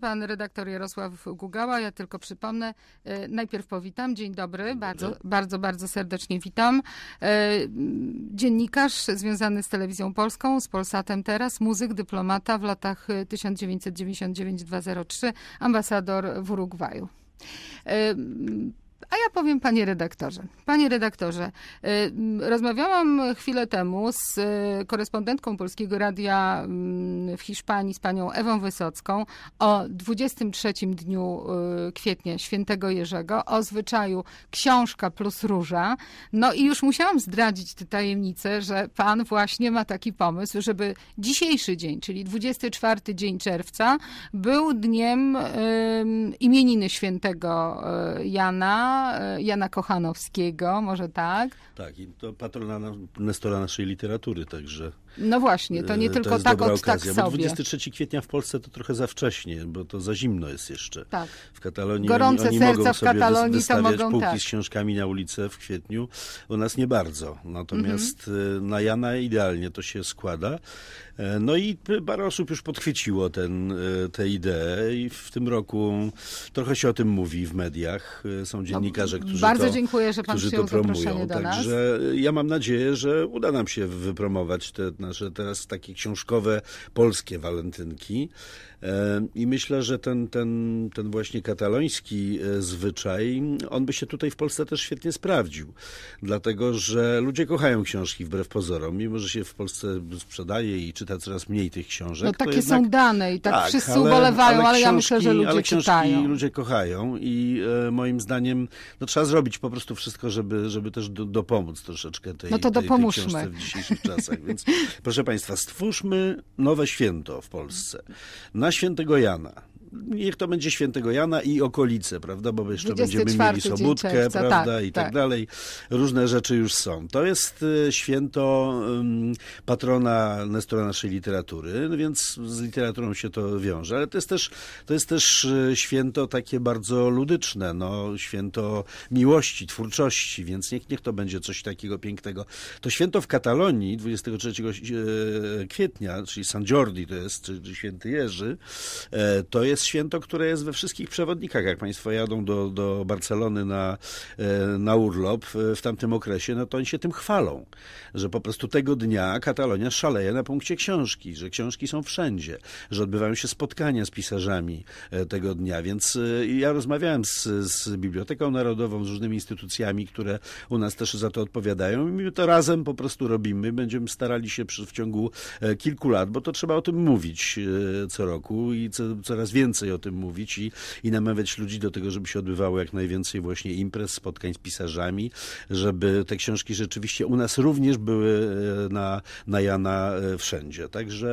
Pan redaktor Jarosław Gugała, ja tylko przypomnę, e, najpierw powitam, dzień dobry, bardzo, bardzo, bardzo serdecznie witam. E, dziennikarz związany z Telewizją Polską, z Polsatem teraz, muzyk, dyplomata w latach 1999-2003, e, ambasador w Urugwaju. A ja powiem, panie redaktorze. Panie redaktorze, y, rozmawiałam chwilę temu z y, korespondentką Polskiego Radia mm, w Hiszpanii, z panią Ewą Wysocką, o 23 dniu y, kwietnia świętego Jerzego, o zwyczaju książka plus róża. No i już musiałam zdradzić tę tajemnicę, że pan właśnie ma taki pomysł, żeby dzisiejszy dzień, czyli 24 dzień czerwca, był dniem imieniny świętego Jana Y, Jana Kochanowskiego, może tak? Tak, i to patrona Nestora naszej literatury, także no właśnie, to nie e, tylko tak od tak okazja, tak sobie. Bo 23 kwietnia w Polsce to trochę za wcześnie, bo to za zimno jest jeszcze. Tak. W Katalonii Gorące oni, oni serca w Katalonii to mogą półki tak. z książkami na ulicę w kwietniu. U nas nie bardzo. Natomiast mhm. E, na Jana idealnie to się składa. E, no i parę osób już podchwyciło ten, tę ideę i w tym roku trochę się o tym mówi w mediach. Są no, dziennikarze, którzy Bardzo to, dziękuję, że pan którzy to promują. Także ja mam nadzieję, że uda nam się wypromować te nasze teraz takie książkowe polskie walentynki. I myślę, że ten, ten, ten właśnie kataloński e, zwyczaj, on by się tutaj w Polsce też świetnie sprawdził. Dlatego, że ludzie kochają książki wbrew pozorom, mimo że się w Polsce sprzedaje i czyta coraz mniej tych książek. No takie jednak... są dane i tak, tak wszyscy ale, ubolewają, ale, ale książki, ja myślę, że ludzie ale książki czytają. ludzie kochają i e, moim zdaniem no, trzeba zrobić po prostu wszystko, żeby, żeby też do, dopomóc troszeczkę tej, no to tej, tej książce w dzisiejszych czasach. Więc proszę Państwa, stwórzmy nowe święto w Polsce. Na na świętego Jana niech to będzie świętego Jana i okolice, prawda? Bo jeszcze będziemy mieli sobotkę, tak, prawda? Tak, I tak, tak, dalej. Różne rzeczy już są. To jest y, święto patrona Nestora naszej literatury, no więc z literaturą się to wiąże, ale to jest też, to jest też y, święto takie bardzo ludyczne, no, święto miłości, twórczości, więc niech, niech to będzie coś takiego pięknego. To święto w Katalonii 23 y, kwietnia, czyli San Jordi to jest, czyli święty Jerzy, e, to jest jest święto, które jest we wszystkich przewodnikach. Jak Państwo jadą do, do Barcelony na, e, na urlop e, w tamtym okresie, no to oni się tym chwalą, że po prostu tego dnia Katalonia szaleje na punkcie książki, że książki są wszędzie, że odbywają się spotkania z pisarzami e, tego dnia. Więc ja rozmawiałem z, z Biblioteką Narodową, z różnymi instytucjami, które u nas też za to odpowiadają i my to razem po prostu robimy. Będziemy starali się w ciągu kilku lat, bo to trzeba o tym mówić co roku i co, coraz więcej więcej o tym mówić i, i namawiać ludzi do tego, żeby się odbywało jak najwięcej właśnie imprez, spotkań z pisarzami, żeby te książki rzeczywiście u nas również były e, na, na Jana e, wszędzie. Także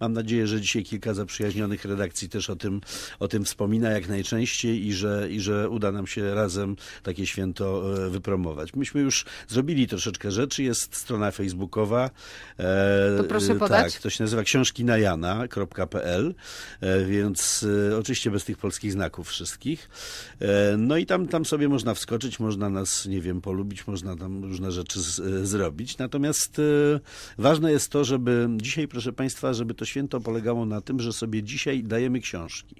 mam nadzieję, że dzisiaj kilka zaprzyjaźnionych redakcji też o tym, o tym wspomina jak najczęściej i że, i że uda nam się razem takie święto e, wypromować. Myśmy już zrobili troszeczkę rzeczy, jest strona facebookowa. To proszę podać. Tak, to się nazywa książki na jana.pl, więc Y, oczywiście bez tych polskich znaków wszystkich. E, no i tam, tam sobie można wskoczyć, można nas, nie wiem, polubić, można tam różne rzeczy z, e, zrobić. Natomiast e, ważne jest to, żeby dzisiaj, proszę Państwa, żeby to święto polegało na tym, że sobie dzisiaj dajemy książki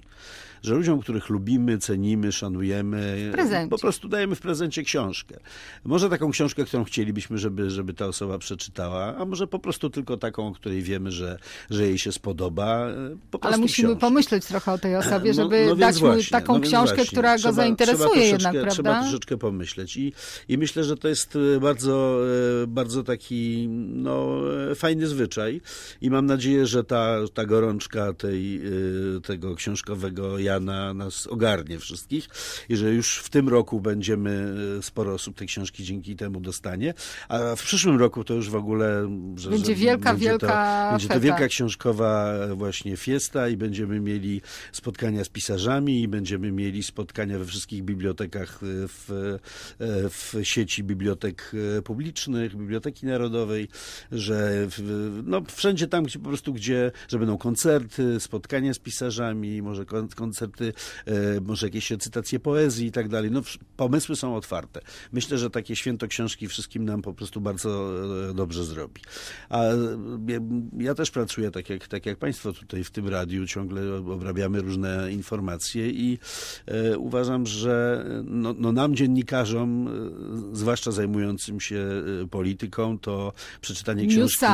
że ludziom, których lubimy, cenimy, szanujemy, po prostu dajemy w prezencie książkę. Może taką książkę, którą chcielibyśmy, żeby, żeby ta osoba przeczytała, a może po prostu tylko taką, o której wiemy, że, że jej się spodoba. E, po Ale musimy książkę. pomyśleć trochę o tej osobie, no, żeby no, no dać mu taką no książkę, właśnie. która go zainteresuje trzeba jednak, prawda? Trzeba troszeczkę pomyśleć i, i myślę, że to jest e, bardzo, e, bardzo taki no, fajny zwyczaj i mam nadzieję, że ta, ta gorączka tej, tego książkowego Mariana nas ogarnie wszystkich i że już w tym roku będziemy, e, sporo osób tej książki dzięki temu dostanie, a w przyszłym roku to już w ogóle... Że, będzie wielka, będzie wielka to, Będzie to wielka książkowa e, właśnie fiesta i będziemy mieli spotkania z pisarzami i będziemy mieli spotkania we wszystkich bibliotekach e, w, w sieci bibliotek publicznych, Biblioteki Narodowej, że w, no, wszędzie tam, gdzie po prostu, gdzie, że będą koncerty, spotkania z pisarzami, może koncerty koncerty, e, może jakieś cytacje poezji i tak dalej. No, pomysły są otwarte. Myślę, że takie święto książki wszystkim nam po prostu bardzo e, dobrze zrobi. A e, ja też pracuję, tak jak, tak jak Państwo tutaj w tym radiu, ciągle obrabiamy różne informacje i uważam, że no, no nam, dziennikarzom, zwłaszcza zajmującym się polityką, to przeczytanie książki,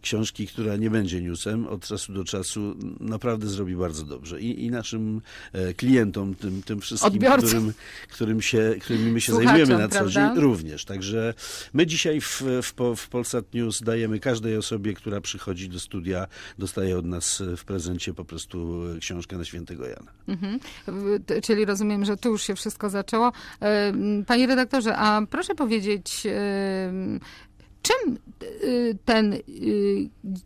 książki, która nie będzie newsem od czasu do czasu, naprawdę zrobi bardzo dobrze. I, i naszym E, klientom, tym, tym wszystkim, którym, którym, się, którymi my się zajmujemy na co prawda? dzień również. Także my dzisiaj w, w, w Polsat News dajemy każdej osobie, która przychodzi do studia, dostaje od nas w prezencie po prostu książkę na świętego Jana. Mhm. Czyli rozumiem, że tu już się wszystko zaczęło. E, panie redaktorze, a proszę powiedzieć, e, Czym y, ten y,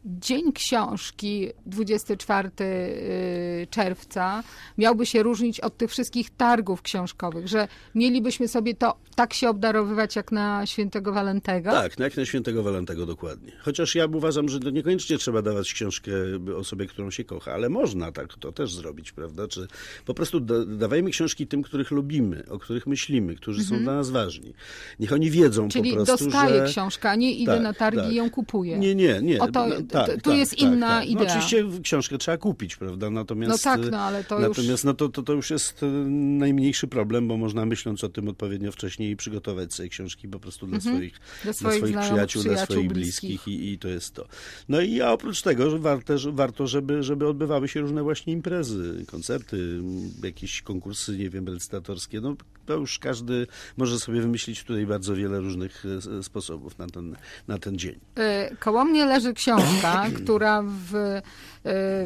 Dzień Książki 24 y, czerwca miałby się różnić od tych wszystkich targów książkowych, że mielibyśmy sobie to tak się obdarowywać jak na świętego Walentego? Tak, jak na świętego Walentego dokładnie. Chociaż ja uważam, że to niekoniecznie trzeba dawać książkę osobie, którą się kocha, ale można tak to też zrobić, prawda? Czy po prostu da, dawajmy książki tym, których lubimy, o których myślimy, którzy mhm. są dla nas ważni. Niech oni wiedzą Czyli po prostu, że... Czyli dostaje książka, a nie nie idę tak, na targi tak. i ją kupuję. Nie, nie, nie. O to, no, tak, tu tak, jest tak, inna tak. No, idea. No, oczywiście książkę trzeba kupić, prawda? Natomiast, no tak, no ale to natomiast już... No to, to, to już jest y, najmniejszy problem, bo można myśląc o tym odpowiednio wcześniej przygotować sobie książki po prostu dla mhm. swoich, dla swoich, swoich przyjaciół, przyjaciół, dla swoich bliskich, bliskich i, i, to jest to. No i a oprócz tego, że warto, że warto żeby, żeby odbywały się różne właśnie imprezy, koncerty, jakieś konkursy, nie wiem, recytatorskie. No to już każdy może sobie wymyślić tutaj bardzo wiele różnych y, sposobów na ten, na ten dzień. Y, koło mnie leży książka, która w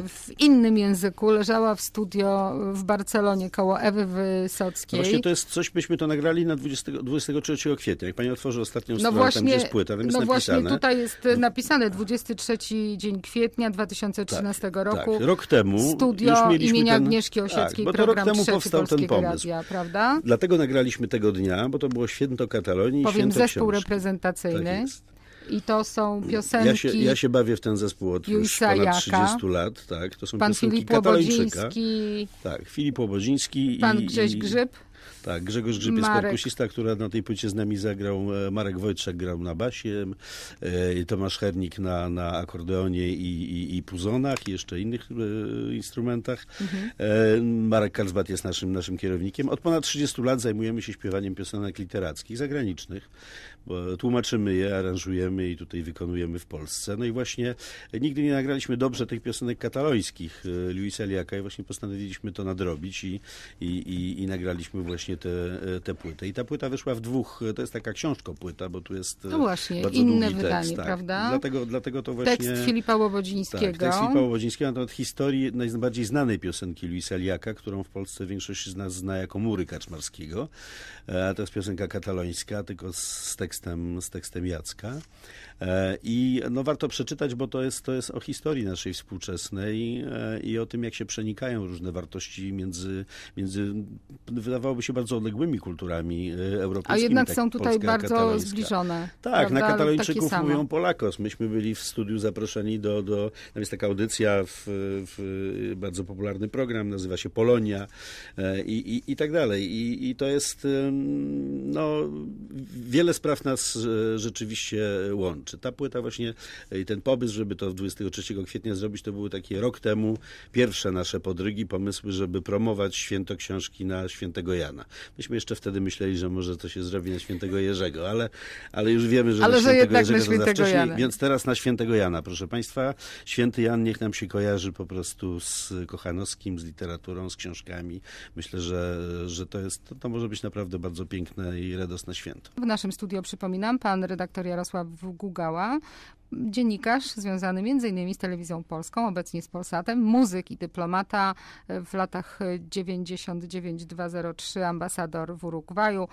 w innym języku, leżała w studio w Barcelonie koło Ewy Wysockiej. No właśnie to jest coś, byśmy to nagrali na 20, 23 kwietnia. Jak pani otworzy ostatnią no stronę, właśnie, tam gdzie jest płyta, tam jest No napisane. właśnie tutaj jest napisane 23 dzień kwietnia 2013 tak, roku. Tak. Rok temu studio imienia ten... Agnieszki tak, Osieckiej, tak, bo to rok temu powstał ten pomysł. Radia, Dlatego nagraliśmy tego dnia, bo to było święto Katalonii. Powiem, święto zespół książki. reprezentacyjny. Tak i to są piosenki. Ja się, ja się bawię w ten zespół od już ponad Jaka. 30 lat. Tak. To są pan Filip Katalończyka. Tak, Filip Łobodziński. Pan i, Grześ Grzyb. Tak, Grzegorz Grzyb jest perkusista, który na tej płycie z nami zagrał. E, Marek Wojczak grał na basie, e, Tomasz Hernik na, na akordeonie i, i, i puzonach, i jeszcze innych e, instrumentach. Mhm. E, Marek Kalzbat jest naszym, naszym kierownikiem. Od ponad 30 lat zajmujemy się śpiewaniem piosenek literackich, zagranicznych. E, tłumaczymy je, aranżujemy i tutaj wykonujemy w Polsce. No i właśnie nigdy nie nagraliśmy dobrze tych piosenek katalońskich e, Luisa Eliaka i właśnie postanowiliśmy to nadrobić i, i, i, i nagraliśmy właśnie tę te, e, te płytę. I ta płyta wyszła w dwóch, to jest taka książko płyta, bo tu jest no właśnie, bardzo inne długi wydanie, tekst, tak. prawda? Dlatego, dlatego to właśnie... Tekst Filipa Łobodzińskiego. Tak, tekst Filipa Łobodzińskiego na temat historii najbardziej znanej piosenki Luisa Eliaka, którą w Polsce większość z nas zna jako Mury Kaczmarskiego. A to jest piosenka katalońska, tylko z tekstem tekstem, z tekstem Jacka. E, I no, warto przeczytać, bo to jest, to jest o historii naszej współczesnej e, i o tym, jak się przenikają różne wartości między, między wydawałoby się, bardzo odległymi kulturami e, europejskimi. A jednak tak są tutaj Polska, bardzo katalońska. zbliżone. Tak, prawda? na Katalończyków mówią Polakos. Myśmy byli w studiu zaproszeni do, do tam jest taka audycja, w, w bardzo popularny program, nazywa się Polonia i, i, i tak dalej. I, I to jest, no, wiele spraw nas rzeczywiście łączy. Czy ta płyta właśnie e, i ten pomysł, żeby to 23 kwietnia zrobić, to były takie rok temu pierwsze nasze podrygi, pomysły, żeby promować święto książki na świętego Jana. Myśmy jeszcze wtedy myśleli, że może to się zrobi na świętego Jerzego, ale, ale już wiemy, że ale na świętego Jerzego na świętego to więc teraz na świętego Jana, proszę Państwa. Święty Jan niech nam się kojarzy po prostu z Kochanowskim, z literaturą, z książkami. Myślę, że, że to jest, to, to może być naprawdę bardzo piękne i radosne święto. W naszym studio, przypominam, pan redaktor Jarosław Google Bugała, dziennikarz związany m.in. z telewizją polską, obecnie z Polsatem, muzyk i dyplomata e, w latach 99-203, ambasador w Urugwaju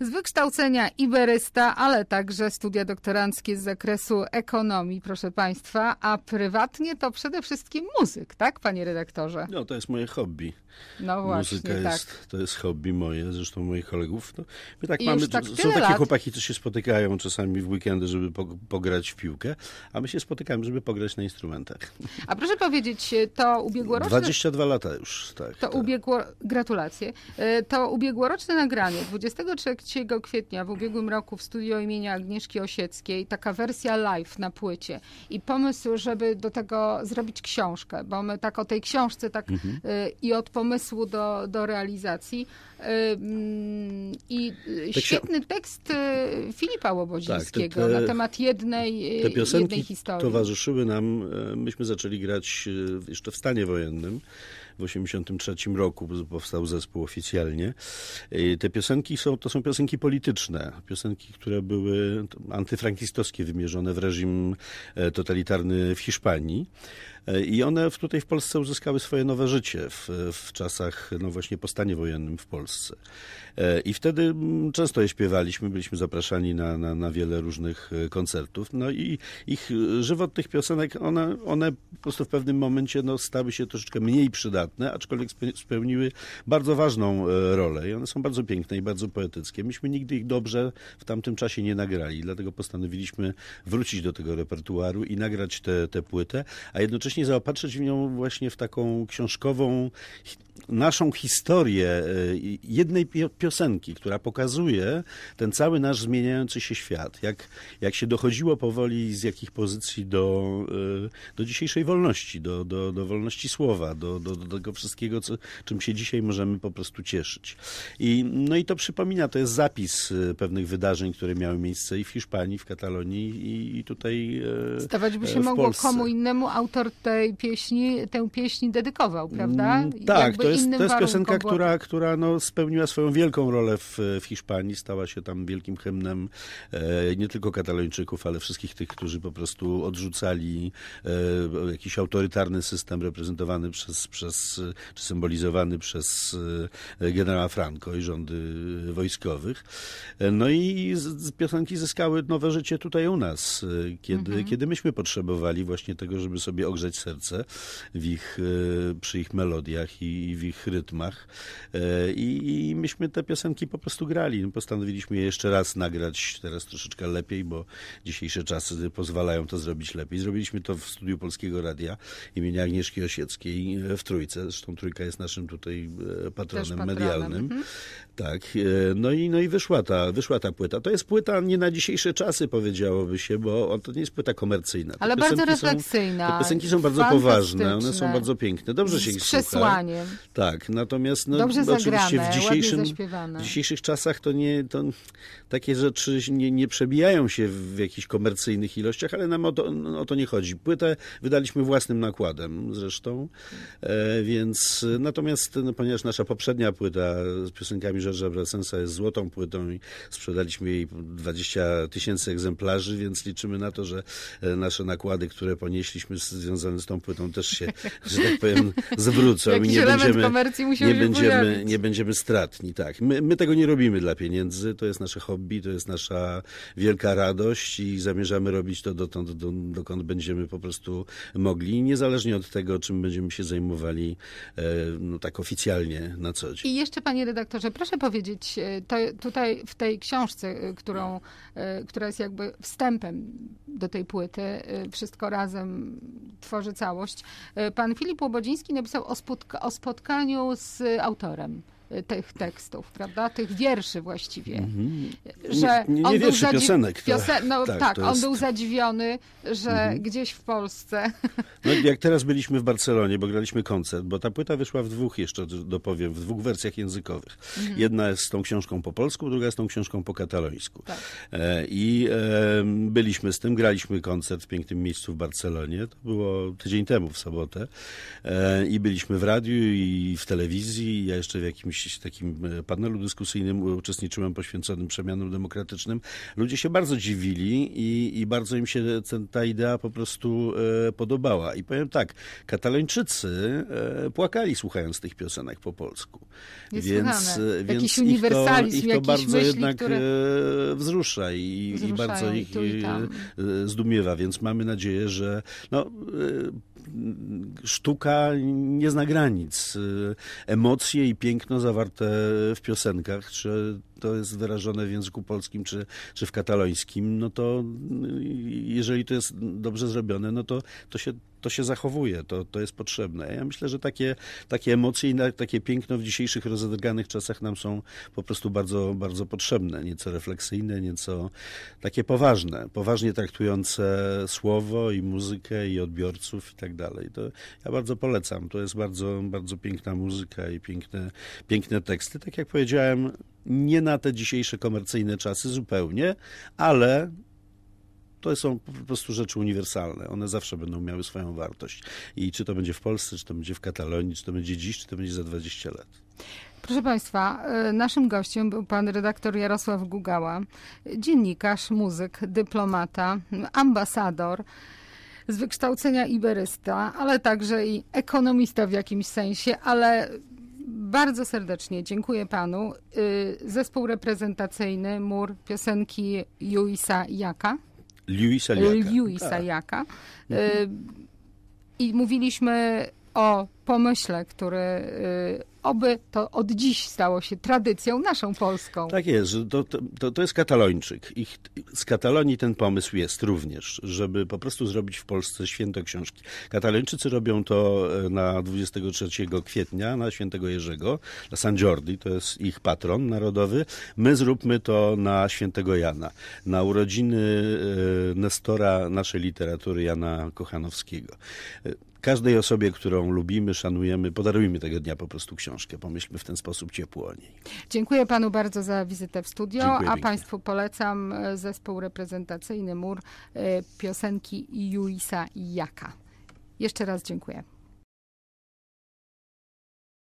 z wykształcenia iberysta, ale także studia doktoranckie z zakresu ekonomii, proszę Państwa, a prywatnie to przede wszystkim muzyk, tak, panie redaktorze? No, to jest moje hobby. No właśnie, Muzyka tak. jest, to jest hobby moje, zresztą moich kolegów. No, my tak I mamy, tak są takie lat. chłopaki, co się spotykają czasami w weekendy, żeby pograć w piłkę, a my się spotykamy, żeby pograć na instrumentach. A proszę powiedzieć, e, to ubiegłoroczne... 22 lata już, tak. To tak. ubiegło... Gratulacje. E, to ubiegłoroczne nagranie 23 3 kwietnia w ubiegłym roku w studio imienia Agnieszki Osieckiej taka wersja live na płycie i pomysł, żeby do tego zrobić książkę, bo my tak o tej książce tak mhm. Y, i od pomysłu do, do realizacji y, mm, i świetny tekst y, Filipa Łobodzińskiego tak, te, te, na temat jednej, te piosenki jednej historii. towarzyszyły nam, myśmy zaczęli grać jeszcze w stanie wojennym w 1983 roku powstał zespół oficjalnie. Te piosenki są, to są piosenki polityczne. Piosenki, które były antyfrankistowskie, wymierzone w reżim e, totalitarny w Hiszpanii. E, I one tutaj w Polsce uzyskały swoje nowe życie w, w czasach, no właśnie, po stanie wojennym w Polsce. E, I wtedy często je śpiewaliśmy, byliśmy zapraszani na, na, na wiele różnych koncertów. No i ich żywot tych piosenek, one, one po prostu w pewnym momencie no, stały się troszeczkę mniej przydatne delikatne, aczkolwiek spełniły bardzo ważną e, rolę i one są bardzo piękne i bardzo poetyckie. Myśmy nigdy ich dobrze w tamtym czasie nie nagrali, dlatego postanowiliśmy wrócić do tego repertuaru i nagrać tę płytę, a jednocześnie zaopatrzyć w nią właśnie w taką książkową naszą historię e, jednej piosenki, która pokazuje ten cały nasz zmieniający się świat, jak, jak się dochodziło powoli z jakich pozycji do, e, do dzisiejszej wolności, do, do, do wolności słowa, do, do, do tego wszystkiego, co, czym się dzisiaj możemy po prostu cieszyć. I, no i to przypomina, to jest zapis y, pewnych wydarzeń, które miały miejsce i w Hiszpanii, w Katalonii i, i tutaj e, Stawać by e, się mogło, Polsce. komu innemu autor tej pieśni, tę pieśń dedykował, mm, prawda? tak, to jest, to jest piosenka, która, która no, spełniła swoją wielką rolę w, w Hiszpanii, stała się tam wielkim hymnem e, nie tylko katalończyków, ale wszystkich tych, którzy po prostu odrzucali e, jakiś autorytarny system reprezentowany przez, przez czy symbolizowany przez e, generała Franco i rządy wojskowych. No i piosenki zyskały nowe życie tutaj u nas, e, kiedy, mhm. kiedy myśmy potrzebowali właśnie tego, żeby sobie ogrzeć serce w ich, e, przy ich melodiach i w ich rytmach. I, I myśmy te piosenki po prostu grali. Postanowiliśmy je jeszcze raz nagrać, teraz troszeczkę lepiej, bo dzisiejsze czasy pozwalają to zrobić lepiej. Zrobiliśmy to w studiu Polskiego Radia imienia Agnieszki Osieckiej w Trójce. Trójce. Zresztą Trójka jest naszym tutaj e, patronem, patronem. medialnym. Mhm. Tak, e, no i, no i wyszła, ta, wyszła ta płyta. To jest płyta nie na dzisiejsze czasy, powiedziałoby się, bo to nie jest płyta komercyjna. Te Ale bardzo refleksyjna. Są, te piosenki są bardzo poważne, one są bardzo piękne. Dobrze się ich słucha. Z przesłaniem. Tak, natomiast no, Dobrze oczywiście zagrane, w, dzisiejszym, w dzisiejszych czasach to nie, to takie rzeczy nie, nie przebijają się w jakichś komercyjnych ilościach, ale nam o to, o to nie chodzi. Płytę wydaliśmy własnym nakładem zresztą, e, więc natomiast no, ponieważ nasza poprzednia płyta z piosenkami powiedział, że jest złotą płytą i sprzedaliśmy jej 20 tysięcy egzemplarzy, więc liczymy na to, że e, nasze nakłady, które ponieśliśmy związane z tą płytą też się, że tak powiem, zwrócą i nie będziemy, nie, będziemy, nie będziemy stratni. Tak. My, my tego nie robimy dla pieniędzy, to jest nasze hobby, to jest nasza wielka radość i zamierzamy robić to dotąd, do, dokąd będziemy po prostu mogli, niezależnie od tego, czym będziemy się zajmowali e, no, tak oficjalnie na co dzień. I jeszcze, panie redaktorze, proszę powiedzieć, e, tutaj w tej książce, e, którą, e, która jest jakby wstępem do tej płyty, wszystko razem tworzy całość, pan Filip Łobodziński napisał o, spotka o spotkaniu z autorem. Y, tych tekstów, prawda? Tych wierszy właściwie. Mhm. Że nie, nie, nie wierszy, piosenek. To, Piosen... No tak, tak on jest... był zadziwiony, że mhm. gdzieś w Polsce... No jak teraz byliśmy w Barcelonie, bo graliśmy koncert, bo ta płyta wyszła w dwóch jeszcze, dopowiem, w dwóch wersjach językowych. Mhm. Jedna jest z tą książką po polsku, druga z tą książką po katalońsku. Tak. E, I e, byliśmy z tym, graliśmy koncert w pięknym miejscu w Barcelonie. To było tydzień temu w sobotę. E, I byliśmy w radiu i w telewizji, ja jeszcze w jakimś w się takim e, panelu dyskusyjnym uczestniczyłem poświęconym przemianom demokratycznym, ludzie się bardzo dziwili i, i bardzo im się ta idea po prostu e, podobała. I powiem tak, katalończycy e, płakali słuchając tych piosenek po polsku. więc więc jakiś ich to, ich to bardzo myśli, jednak które... wzrusza i, i bardzo ich i zdumiewa, więc mamy nadzieję, że no, sztuka nie zna granic. Emocje i piękno zawarte w piosenkach, czy to jest wyrażone w języku polskim, czy, czy w katalońskim, no to y, jeżeli to jest dobrze zrobione, no to, to się to się zachowuje, to, to jest potrzebne. Ja myślę, że takie, takie emocje i takie piękno w dzisiejszych rozedrganych czasach nam są po prostu bardzo, bardzo potrzebne, nieco refleksyjne, nieco takie poważne, poważnie traktujące słowo i muzykę i odbiorców i tak dalej. To ja bardzo polecam. To jest bardzo, bardzo piękna muzyka i piękne, piękne teksty. Tak jak powiedziałem, nie na te dzisiejsze komercyjne czasy zupełnie, ale to są po prostu rzeczy uniwersalne. One zawsze będą miały swoją wartość. I czy to będzie w Polsce, czy to będzie w Katalonii, czy to będzie dziś, czy to będzie za 20 lat. Proszę Państwa, y, naszym gościem był pan redaktor Jarosław Gugała, dziennikarz, muzyk, dyplomata, ambasador z wykształcenia iberysta, ale także i ekonomista w jakimś sensie, ale bardzo serdecznie dziękuję panu. Y, Zespół reprezentacyjny Mur piosenki Juisa Jaka. Lewisa Jacka. Lewisa tak. Jacka. Y, I mówiliśmy o pomyśle, który y, oby to od dziś stało się tradycją naszą polską. Tak jest. To, to, to jest katalończyk. Ich z Katalonii ten pomysł jest również, żeby po prostu zrobić w Polsce święto książki. Katalończycy robią to e, na 23 kwietnia, na świętego Jerzego, na San Jordi, to jest ich patron narodowy. My zróbmy to na świętego Jana, na urodziny e, Nestora naszej literatury, Jana Kochanowskiego. E, każdej osobie, którą lubimy, szanujemy, podarujmy tego dnia po prostu książkę. Pomyślmy w ten sposób ciepło o niej. Dziękuję panu bardzo za wizytę w studio, Dziękuję a pięknie. państwu polecam e, zespół reprezentacyjny Mur e, piosenki Juisa Jaka. Jeszcze raz dziękuję.